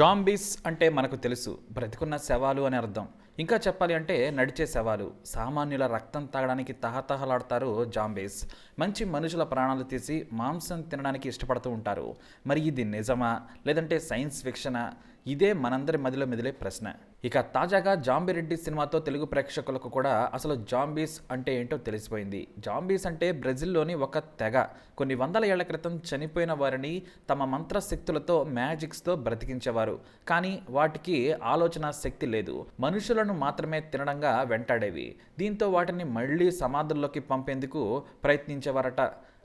zombies అంటే మనకు తెలుసు బ్రతికున్న శవాలు అని అర్థం ఇంకా చెప్పాలి అంటే నడిచే శవాలు సామాన్యుల రక్తం తాగడానికి తహతహలాడతారు జాంబీస్ మంచి మనుషుల ప్రాణాలు తీసి మాంసం తినడానికి ఇష్టపడుతూ ఉంటారు మరి ఇది నిజమా లేదంటే సైన్స్ ఫిక్షనా ఇదే మనందరి మదిలో మెదిలే ప్రశ్న ఇక తాజాగా రెడ్డి సినిమాతో తెలుగు ప్రేక్షకులకు కూడా అసలు జాంబీస్ అంటే ఏంటో తెలిసిపోయింది జాంబీస్ అంటే బ్రెజిల్లోని ఒక తెగ కొన్ని వందల ఏళ్ల క్రితం చనిపోయిన వారిని తమ మంత్రశక్తులతో మ్యాజిక్స్తో బ్రతికించేవారు కానీ వాటికి ఆలోచన శక్తి లేదు మనుషులను మాత్రమే తినడంగా వెంటాడేవి దీంతో వాటిని మళ్లీ సమాధుల్లోకి పంపేందుకు ప్రయత్నించేవారట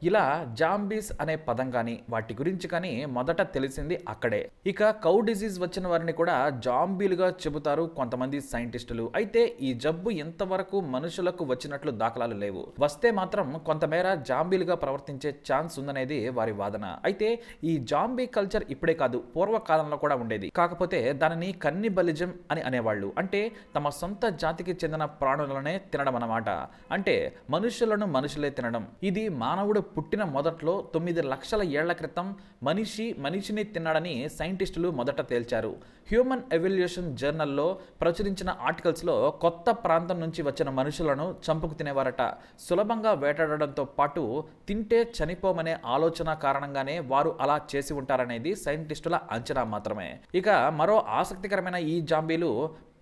ఇలా జాంబీస్ అనే పదం కానీ వాటి గురించి కానీ మొదట తెలిసింది అక్కడే ఇక కౌ డిజీజ్ వచ్చిన వారిని కూడా జాంబీలుగా చెబుతారు కొంతమంది సైంటిస్టులు అయితే ఈ జబ్బు ఎంతవరకు మనుషులకు వచ్చినట్లు దాఖలాలు లేవు వస్తే మాత్రం కొంతమేర జాంబీలుగా ప్రవర్తించే ఛాన్స్ ఉందనేది వారి వాదన అయితే ఈ జాంబీ కల్చర్ ఇప్పుడే కాదు పూర్వకాలంలో కూడా ఉండేది కాకపోతే దానిని కన్ని బలిజం అని అనేవాళ్ళు అంటే తమ సొంత జాతికి చెందిన ప్రాణులనే తినడం అన్నమాట అంటే మనుషులను మనుషులే తినడం ఇది మానవుడు పుట్టిన మొదట్లో తొమ్మిది లక్షల ఏళ్ల క్రితం మనిషి మనిషిని తిన్నాడని సైంటిస్టులు మొదట తేల్చారు హ్యూమన్ ఎవల్యూషన్ జర్నల్లో ప్రచురించిన ఆర్టికల్స్లో కొత్త ప్రాంతం నుంచి వచ్చిన మనుషులను చంపుకు తినేవారట సులభంగా వేటాడడంతో పాటు తింటే చనిపోమనే ఆలోచన కారణంగానే వారు అలా చేసి ఉంటారనేది సైంటిస్టుల అంచనా మాత్రమే ఇక మరో ఆసక్తికరమైన ఈ జాంబీలు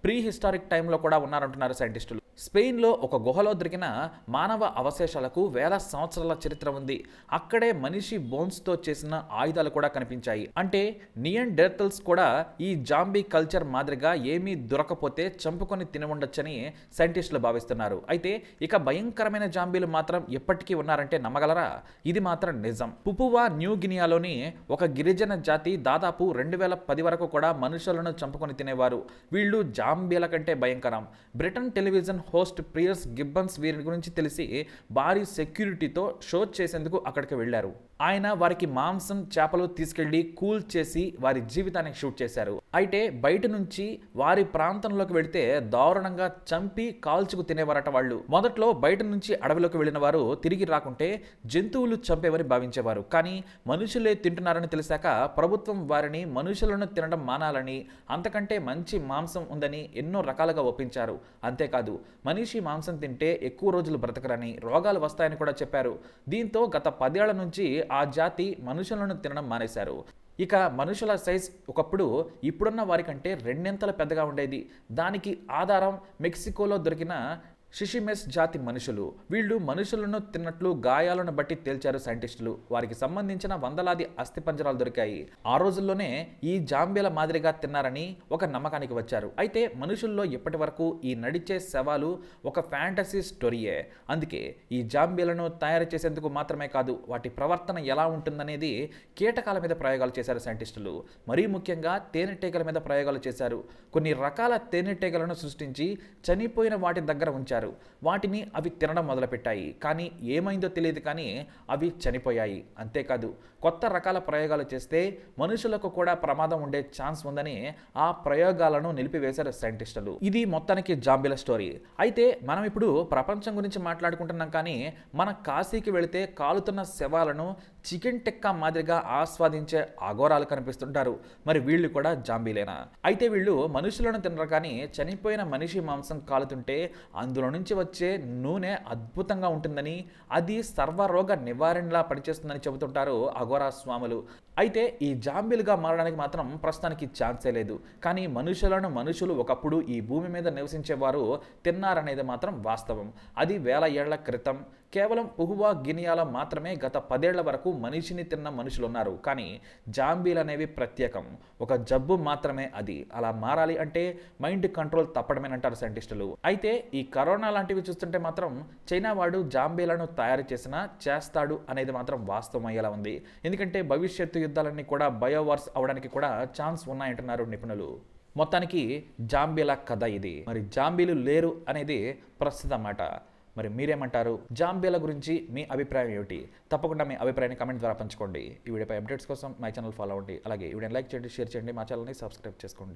ప్రీ హిస్టారిక్ టైంలో కూడా ఉన్నారంటున్నారు సైంటిస్టులు స్పెయిన్లో ఒక గుహలో దొరికిన మానవ అవశేషాలకు వేల సంవత్సరాల చరిత్ర ఉంది అక్కడే మనిషి బోన్స్తో చేసిన ఆయుధాలు కూడా కనిపించాయి అంటే నియన్ డెర్తల్స్ కూడా ఈ జాంబీ కల్చర్ మాదిరిగా ఏమీ దొరకపోతే చంపుకొని తిని ఉండొచ్చని సైంటిస్టులు భావిస్తున్నారు అయితే ఇక భయంకరమైన జాంబీలు మాత్రం ఎప్పటికీ ఉన్నారంటే నమ్మగలరా ఇది మాత్రం నిజం పుపువా న్యూ గినియాలోని ఒక గిరిజన జాతి దాదాపు రెండు వేల పది వరకు కూడా మనుషులను చంపుకొని తినేవారు వీళ్ళు జాంబీల కంటే భయంకరం బ్రిటన్ టెలివిజన్ హోస్ట్ ప్రియర్స్ గిబ్బన్స్ వీరి గురించి తెలిసి భారీ సెక్యూరిటీతో షో చేసేందుకు అక్కడికి వెళ్ళారు ఆయన వారికి మాంసం చేపలు తీసుకెళ్లి కూల్ చేసి వారి జీవితానికి షూట్ చేశారు అయితే బయట నుంచి వారి ప్రాంతంలోకి వెళితే దారుణంగా చంపి కాల్చుకు తినేవారట వాళ్ళు మొదట్లో బయట నుంచి అడవిలోకి వెళ్ళిన వారు తిరిగి రాకుంటే జంతువులు చంపేవని భావించేవారు కానీ మనుషులే తింటున్నారని తెలిసాక ప్రభుత్వం వారిని మనుషులను తినడం మానాలని అంతకంటే మంచి మాంసం ఉందని ఎన్నో రకాలుగా ఒప్పించారు అంతేకాదు మనిషి మాంసం తింటే ఎక్కువ రోజులు బ్రతకరని రోగాలు వస్తాయని కూడా చెప్పారు దీంతో గత పదేళ్ల నుంచి ఆ జాతి మనుషులను తినడం మానేశారు ఇక మనుషుల సైజ్ ఒకప్పుడు ఇప్పుడున్న వారికంటే రెండింతలు పెద్దగా ఉండేది దానికి ఆధారం మెక్సికోలో దొరికిన షిషిమెస్ జాతి మనుషులు వీళ్ళు మనుషులను తిన్నట్లు గాయాలను బట్టి తేల్చారు సైంటిస్టులు వారికి సంబంధించిన వందలాది అస్థిపంజరాలు దొరికాయి ఆ రోజుల్లోనే ఈ జాంబేల మాదిరిగా తిన్నారని ఒక నమ్మకానికి వచ్చారు అయితే మనుషుల్లో ఇప్పటి వరకు ఈ నడిచే శవాలు ఒక ఫ్యాంటసీ స్టోరీయే అందుకే ఈ జాంబేలను తయారు చేసేందుకు మాత్రమే కాదు వాటి ప్రవర్తన ఎలా ఉంటుందనేది కీటకాల మీద ప్రయోగాలు చేశారు సైంటిస్టులు మరీ ముఖ్యంగా తేనెటీగల మీద ప్రయోగాలు చేశారు కొన్ని రకాల తేనెటీగలను సృష్టించి చనిపోయిన వాటి దగ్గర ఉంచారు చేశారు వాటిని అవి తినడం మొదలుపెట్టాయి కానీ ఏమైందో తెలియదు కానీ అవి చనిపోయాయి అంతేకాదు కొత్త రకాల ప్రయోగాలు చేస్తే మనుషులకు కూడా ప్రమాదం ఉండే ఛాన్స్ ఉందని ఆ ప్రయోగాలను నిలిపివేశారు సైంటిస్టులు ఇది మొత్తానికి జాంబిల స్టోరీ అయితే మనం ఇప్పుడు ప్రపంచం గురించి మాట్లాడుకుంటున్నాం కానీ మన కాశీకి వెళితే కాలుతున్న శవాలను చికెన్ టెక్కా మాదిరిగా ఆస్వాదించే అఘోరాలు కనిపిస్తుంటారు మరి వీళ్ళు కూడా జాంబీలేనా అయితే వీళ్ళు మనుషులను తినరు కానీ చనిపోయిన మనిషి మాంసం కాలుతుంటే అందులో నుంచి వచ్చే నూనె అద్భుతంగా ఉంటుందని అది సర్వరోగ నివారణలా పనిచేస్తుందని చెబుతుంటారు అఘోరా స్వాములు అయితే ఈ జాంబీలుగా మారడానికి మాత్రం ప్రస్తుతానికి ఛాన్సే లేదు కానీ మనుషులను మనుషులు ఒకప్పుడు ఈ భూమి మీద నివసించేవారు తిన్నారనేది మాత్రం వాస్తవం అది వేల ఏళ్ల క్రితం కేవలం పుహువా గినియాలో మాత్రమే గత పదేళ్ల వరకు మనిషిని తిన్న మనుషులు ఉన్నారు కానీ జాంబీలు అనేవి ప్రత్యేకం ఒక జబ్బు మాత్రమే అది అలా మారాలి అంటే మైండ్ కంట్రోల్ తప్పడమేనంటారు సైంటిస్టులు అయితే ఈ కరోనా లాంటివి చూస్తుంటే మాత్రం చైనా వాడు జాంబీలను తయారు చేసినా చేస్తాడు అనేది మాత్రం వాస్తవం అయ్యేలా ఉంది ఎందుకంటే భవిష్యత్తు యుద్ధాలన్నీ కూడా బయోవార్స్ అవడానికి కూడా ఛాన్స్ ఉన్నాయంటున్నారు నిపుణులు మొత్తానికి జాంబీల కథ ఇది మరి జాంబీలు లేరు అనేది ప్రస్తుత మాట మరి మీరేమంటారు జాంబీల గురించి మీ అభిప్రాయం ఏమిటి తప్పకుండా మీ అభిప్రాయాన్ని కమెంట్ ద్వారా పంచుకోండి ఈ వీడియోపై అప్డేట్స్ కోసం మై ఛానల్ ఫాలో అవ్వండి అలాగే ఈ వీడియోని లైక్ చేయండి షేర్ చేయండి మా ఛానల్ని సబ్స్క్రైబ్ చేసుకోండి